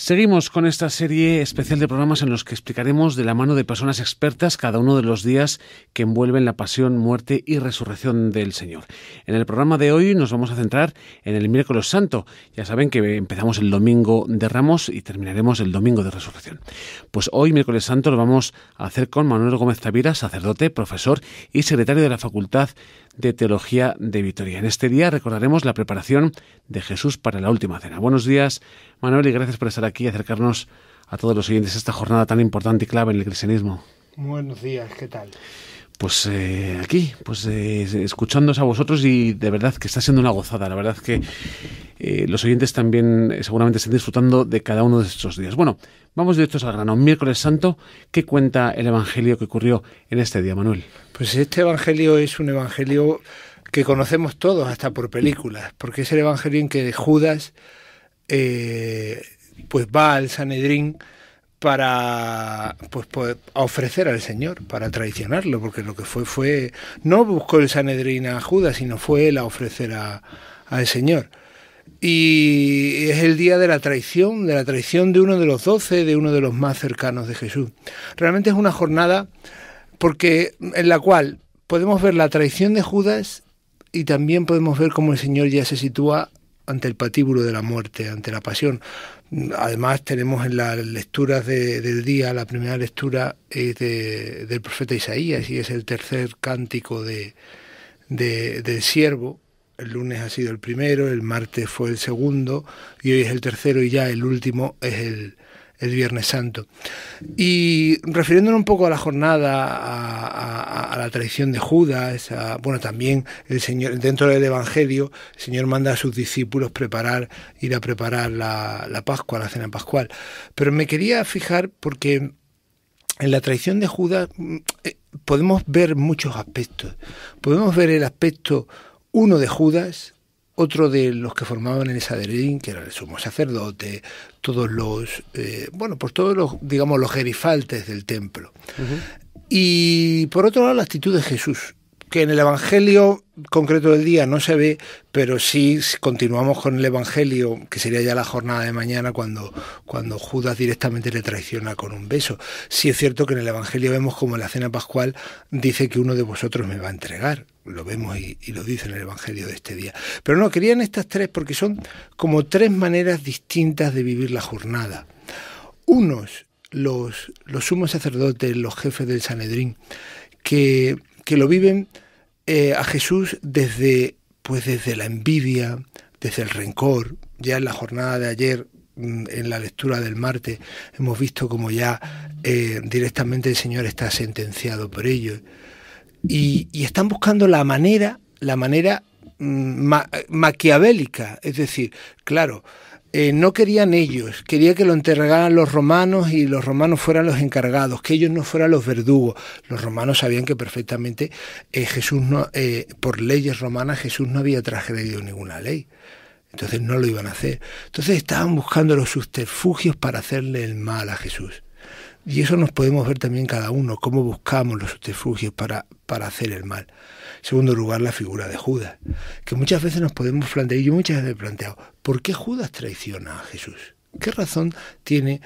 Seguimos con esta serie especial de programas en los que explicaremos de la mano de personas expertas cada uno de los días que envuelven la pasión, muerte y resurrección del Señor. En el programa de hoy nos vamos a centrar en el miércoles santo. Ya saben que empezamos el domingo de Ramos y terminaremos el domingo de resurrección. Pues hoy, miércoles santo, lo vamos a hacer con Manuel Gómez Tavira, sacerdote, profesor y secretario de la Facultad de Teología de Vitoria. En este día recordaremos la preparación de Jesús para la última cena. Buenos días, Manuel, y gracias por estar aquí y acercarnos a todos los oyentes esta jornada tan importante y clave en el cristianismo. Buenos días, ¿qué tal? pues eh, aquí, pues eh, escuchándoos a vosotros y de verdad que está siendo una gozada. La verdad que eh, los oyentes también seguramente están disfrutando de cada uno de estos días. Bueno, vamos directos al grano. Miércoles Santo, ¿qué cuenta el Evangelio que ocurrió en este día, Manuel? Pues este Evangelio es un Evangelio que conocemos todos, hasta por películas, porque es el Evangelio en que Judas pues va al Sanedrín para pues, ofrecer al Señor, para traicionarlo, porque lo que fue fue, no buscó el Sanedrín a Judas, sino fue él a ofrecer al Señor. Y es el día de la traición, de la traición de uno de los doce, de uno de los más cercanos de Jesús. Realmente es una jornada porque en la cual podemos ver la traición de Judas y también podemos ver cómo el Señor ya se sitúa ante el patíbulo de la muerte, ante la pasión. Además tenemos en las lecturas del día, la primera lectura es de, del profeta Isaías y es el tercer cántico de, del siervo. El lunes ha sido el primero, el martes fue el segundo y hoy es el tercero y ya el último es el, el Viernes Santo. Y refiriéndonos un poco a la jornada, a, la traición de Judas, bueno, también el Señor, dentro del Evangelio, el Señor manda a sus discípulos preparar, ir a preparar la, la Pascua, la cena pascual. Pero me quería fijar porque en la traición de Judas mm, eh, podemos ver muchos aspectos. Podemos ver el aspecto, uno, de Judas, otro de los que formaban en esa Saderín, que era el sumo sacerdote, todos los, eh, bueno, pues todos los, digamos, los gerifaltes del templo. Y por otro lado, la actitud de Jesús que en el Evangelio concreto del día no se ve, pero sí si continuamos con el Evangelio, que sería ya la jornada de mañana cuando, cuando Judas directamente le traiciona con un beso. Sí es cierto que en el Evangelio vemos como en la cena pascual dice que uno de vosotros me va a entregar. Lo vemos y, lo dice en el Evangelio de este día. Pero no, querían estas tres porque son como tres maneras distintas de vivir la jornada. Unos, los, los sumos sacerdotes, los jefes del Sanedrín, que que lo viven eh, a Jesús desde, pues desde la envidia, desde el rencor. Ya en la jornada de ayer, mm, en la lectura del martes, hemos visto como ya eh, directamente el Señor está sentenciado por ellos. Y, están buscando la manera, la manera mm, maquiavélica. Es decir, claro, eh, no querían ellos, quería que lo entregaran los romanos y los romanos fueran los encargados, que ellos no fueran los verdugos. Los romanos sabían que perfectamente eh, Jesús no, eh, por leyes romanas Jesús no había transgredido ninguna ley. Entonces no lo iban a hacer. Entonces estaban buscando los subterfugios para hacerle el mal a Jesús. Y eso nos podemos ver también cada uno, cómo buscamos los subterfugios para, para hacer el mal segundo lugar, la figura de Judas, que muchas veces nos podemos plantear, y yo muchas veces he planteado, ¿por qué Judas traiciona a Jesús? ¿Qué razón tiene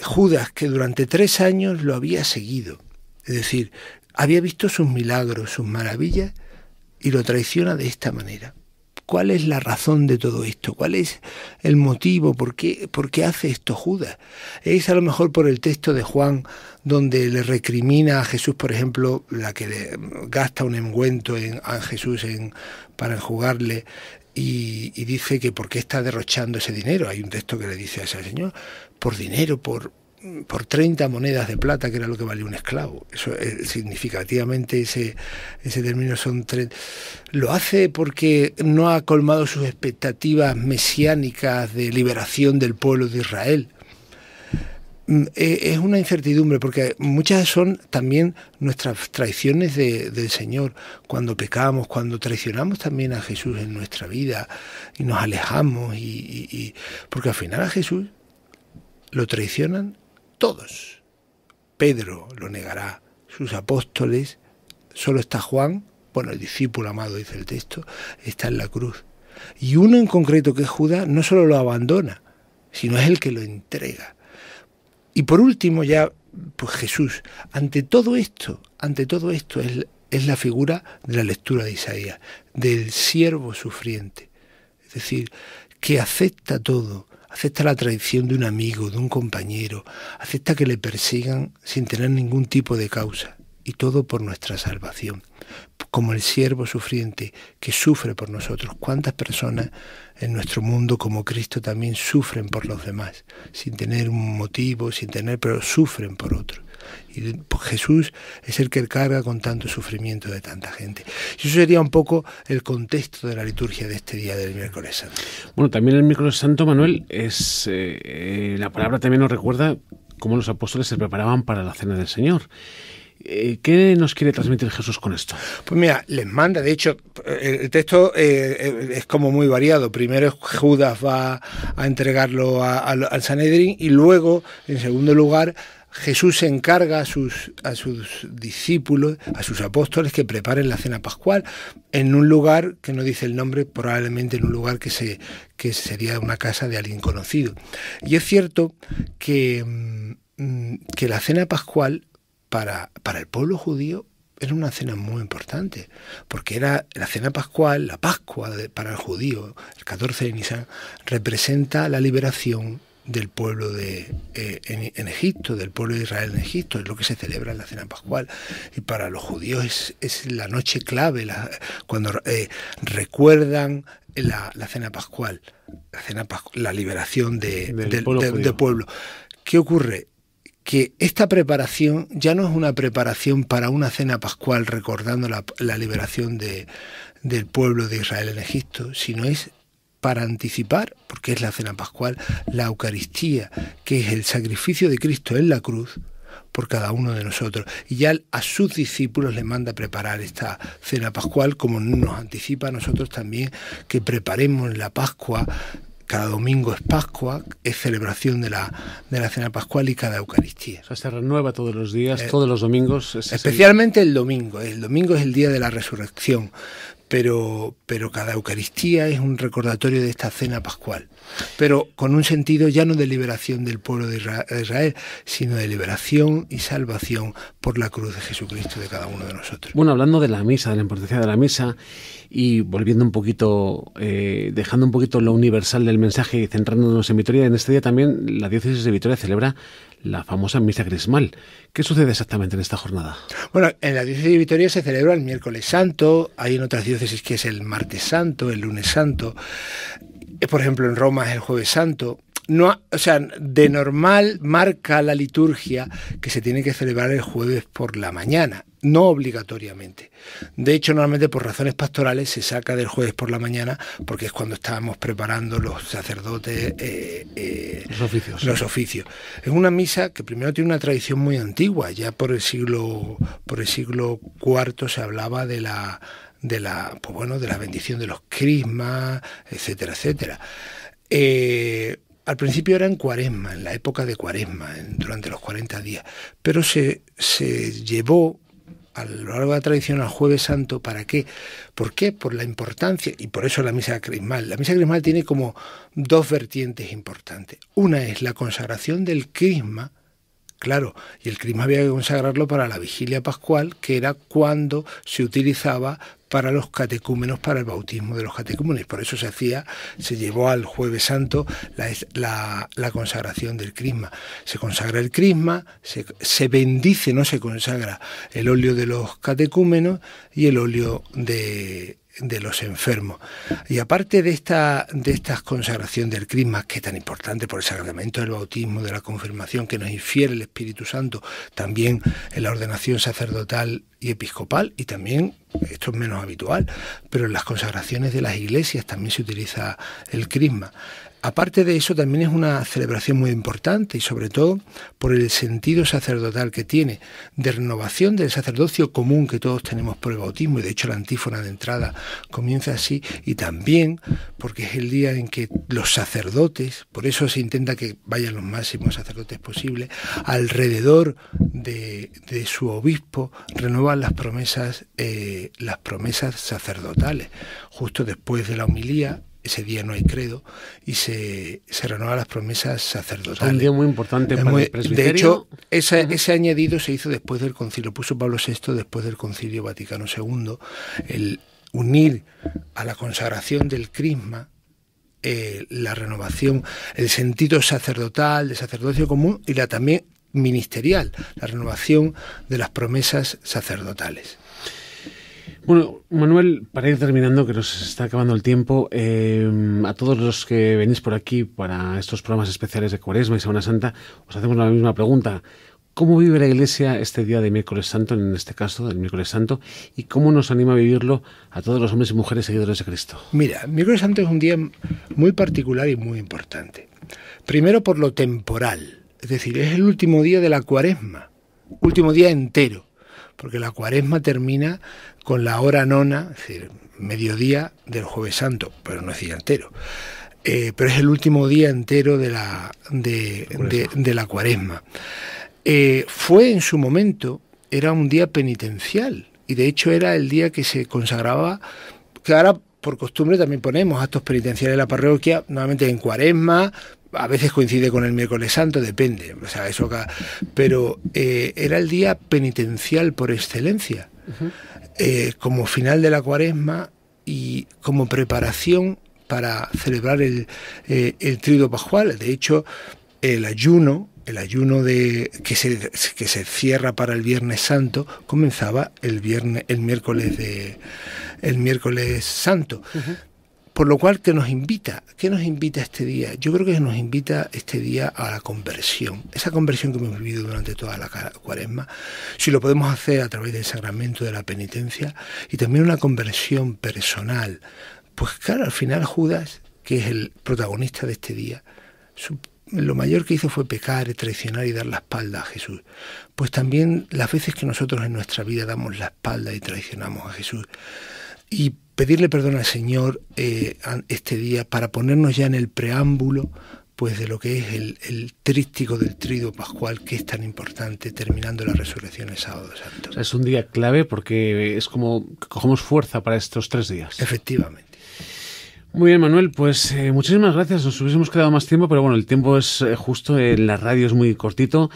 Judas que durante tres años lo había seguido? Es decir, había visto sus milagros, sus maravillas, y lo traiciona de esta manera. ¿Cuál es la razón de todo esto? ¿Cuál es el motivo? ¿Por qué, ¿Por qué, hace esto Judas? Es a lo mejor por el texto de Juan donde le recrimina a Jesús, por ejemplo, la que le gasta un engüento en, a Jesús para enjugarle y, y, dice que por qué está derrochando ese dinero. Hay un texto que le dice a ese señor, por dinero, por, por 30 monedas de plata, que era lo que valía un esclavo. Eso eh, significativamente ese, ese término son tres. Lo hace porque no ha colmado sus expectativas mesiánicas de liberación del pueblo de Israel. Mm, eh, es una incertidumbre porque muchas son también nuestras traiciones del Señor. Cuando pecamos, cuando traicionamos también a Jesús en nuestra vida y nos alejamos, y porque al final a Jesús lo traicionan todos. Pedro lo negará, sus apóstoles, solo está Juan, bueno, el discípulo amado dice el texto, está en la cruz. Y uno en concreto que es Judas no solo lo abandona, sino es el que lo entrega. Y por último ya, pues Jesús, ante todo esto, ante todo esto es, es la figura de la lectura de Isaías, del siervo sufriente, es decir, que acepta todo, acepta la traición de un amigo, de un compañero, acepta que le persigan sin tener ningún tipo de causa, y todo por nuestra salvación, como el siervo sufriente que sufre por nosotros. ¿Cuántas personas en nuestro mundo como Cristo también sufren por los demás, sin tener un motivo, sin tener, pero sufren por otros? Y pues, Jesús es el que carga con tanto sufrimiento de tanta gente. eso sería un poco el contexto de la liturgia de este día del miércoles santo. Bueno, también el miércoles santo, Manuel, es eh, la palabra también nos recuerda cómo los apóstoles se preparaban para la cena del Señor. Eh, ¿Qué nos quiere transmitir Jesús con esto? Pues mira, les manda, de hecho, el texto eh, es como muy variado. Primero Judas va a entregarlo al Sanedrín y luego, en segundo lugar, Jesús encarga a sus, a sus discípulos, a sus apóstoles, que preparen la cena pascual en un lugar que no dice el nombre, probablemente en un lugar que, se, que sería una casa de alguien conocido. Y es cierto que, mm, que la cena pascual para, para el pueblo judío era una cena muy importante, porque era la cena pascual, la Pascua para el judío, el 14 de Nisan, representa la liberación del pueblo de, eh, en, Egipto, del pueblo de Israel en Egipto, es lo que se celebra en la cena pascual. Y para los judíos es, es la noche clave, cuando eh, recuerdan la, la, cena pascual, la, cena la liberación de, del, pueblo, ¿Qué ocurre? que esta preparación ya no es una preparación para una cena pascual recordando la, la liberación de, del pueblo de Israel en Egipto, sino es para anticipar, porque es la cena pascual, la Eucaristía, que es el sacrificio de Cristo en la cruz por cada uno de nosotros. Y ya a sus discípulos le manda preparar esta cena pascual, como nos anticipa a nosotros también que preparemos la Pascua. Cada domingo es Pascua, es celebración de la, de la cena pascual y cada Eucaristía. O sea, se renueva todos los días, eh, todos los domingos. especialmente el domingo. El domingo es el día de la resurrección pero, pero cada Eucaristía es un recordatorio de esta cena pascual, pero con un sentido ya no de liberación del pueblo de Israel, sino de liberación y salvación por la cruz de Jesucristo de cada uno de nosotros. Bueno, hablando de la misa, de la importancia de la misa, y volviendo un poquito, eh, dejando un poquito lo universal del mensaje y centrándonos en Vitoria, en este día también la diócesis de Vitoria celebra la famosa misa crismal. ¿Qué sucede exactamente en esta jornada? Bueno, en la diócesis de Vitoria se celebra el miércoles santo, hay en otras diócesis que es el martes santo, el lunes santo, eh, por ejemplo en Roma es el jueves santo, no, o sea, de normal marca la liturgia que se tiene que celebrar el jueves por la mañana, no obligatoriamente. De hecho, normalmente por razones pastorales se saca del jueves por la mañana porque es cuando estábamos preparando los sacerdotes eh, eh, los, oficios. los, oficios. Es una misa que primero tiene una tradición muy antigua, ya por el siglo, por el siglo IV se hablaba de la de la pues bueno de la bendición de los crismas etcétera etcétera eh, al principio era en cuaresma, en la época de cuaresma, durante los 40 días, pero se, se llevó a lo largo de la tradición al jueves santo, ¿para qué? ¿Por qué? Por la importancia, y por eso la misa crismal. La misa crismal tiene como dos vertientes importantes. Una es la consagración del crisma, claro, y el crisma había que consagrarlo para la vigilia pascual, que era cuando se utilizaba para los catecúmenos, para el bautismo de los catecúmenos. Por eso se hacía, se llevó al Jueves Santo la, consagración del crisma. Se consagra el crisma, se, bendice, no se consagra el óleo de los catecúmenos y el óleo de, los enfermos. Y aparte de esta de estas consagración del crisma, que es tan importante por el sacramento del bautismo, de la confirmación que nos infiere el Espíritu Santo, también en la ordenación sacerdotal y episcopal, y también esto es menos habitual, pero en las consagraciones de las iglesias también se utiliza el crisma. Aparte de eso, también es una celebración muy importante y sobre todo por el sentido sacerdotal que tiene, de renovación del sacerdocio común que todos tenemos por el bautismo, y de hecho la antífona de entrada comienza así, y también porque es el día en que los sacerdotes, por eso se intenta que vayan los máximos sacerdotes posibles, alrededor de, su obispo, Renuevan las promesas. Eh, las promesas sacerdotales. Justo después de la homilía, ese día no hay credo, y se, se renuevan las promesas sacerdotales. Un día muy importante para el De hecho, ese añadido se hizo después del concilio, puso Pablo VI después del concilio Vaticano II, el unir a la consagración del crisma, eh, la renovación, el sentido sacerdotal, de sacerdocio común y la también ministerial, la renovación de las promesas sacerdotales. Bueno, Manuel, para ir terminando, que nos está acabando el tiempo, eh, a todos los que venís por aquí para estos programas especiales de Cuaresma y Semana Santa, os hacemos la misma pregunta. ¿Cómo vive la Iglesia este día de miércoles santo, en este caso del miércoles santo, y cómo nos anima a vivirlo a todos los hombres y mujeres seguidores de Cristo? Mira, miércoles santo es un día muy particular y muy importante. Primero por lo temporal, es decir, es el último día de la cuaresma, último día entero, porque la cuaresma termina con la hora nona, es decir, mediodía del jueves santo, pero no es día entero. Eh, pero es el último día entero de la, de, la cuaresma. Eh, fue en su momento, era un día penitencial, y de hecho era el día que se consagraba, que ahora por costumbre también ponemos actos penitenciales en la parroquia, nuevamente en cuaresma, a veces coincide con el miércoles santo, depende, o sea, eso acá, pero eh, era el día penitencial por excelencia. Eh, como final de la cuaresma y como preparación para celebrar el, eh, el pascual. De hecho, el ayuno, el ayuno de, que, se, cierra para el Viernes Santo, comenzaba el, viernes, el, miércoles, el miércoles Santo. Por lo cual, ¿qué nos invita? ¿Qué nos invita este día? Yo creo que nos invita este día a la conversión. Esa conversión que hemos vivido durante toda la cuaresma, si lo podemos hacer a través del sacramento de la penitencia y también una conversión personal. Pues claro, al final Judas, que es el protagonista de este día, lo mayor que hizo fue pecar, traicionar y dar la espalda a Jesús. Pues también las veces que nosotros en nuestra vida damos la espalda y traicionamos a Jesús, y pedirle perdón al Señor eh, este día para ponernos ya en el preámbulo pues de lo que es el, trístico del trigo pascual que es tan importante terminando la resurrección el sábado santo. es un día clave porque es como que cogemos fuerza para estos tres días. Efectivamente. Muy bien, Manuel, pues eh, muchísimas gracias. Nos hubiésemos quedado más tiempo, pero bueno, el tiempo es eh, justo, en la radio es muy cortito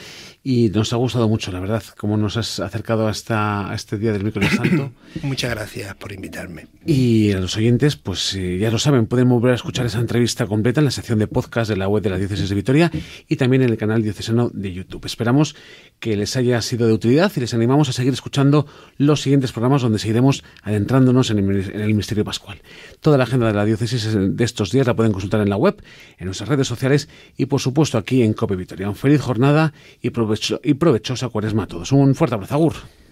y nos ha gustado mucho, la verdad, cómo nos has acercado hasta a este día del miércoles santo. Muchas gracias por invitarme. Y a los oyentes, pues eh, ya lo saben, pueden volver a escuchar esa entrevista completa en la sección de podcast de la web de la Diócesis de Vitoria y también en el canal diocesano de YouTube. Esperamos que les haya sido de utilidad y les animamos a seguir escuchando los siguientes programas donde seguiremos adentrándonos en el, misterio pascual. Toda la agenda de la diócesis de estos días la pueden consultar en la web, en nuestras redes sociales y por supuesto aquí en Cope Vitoria. Un feliz jornada y y provechosa cuaresma a todos. Un fuerte abrazo, Agur.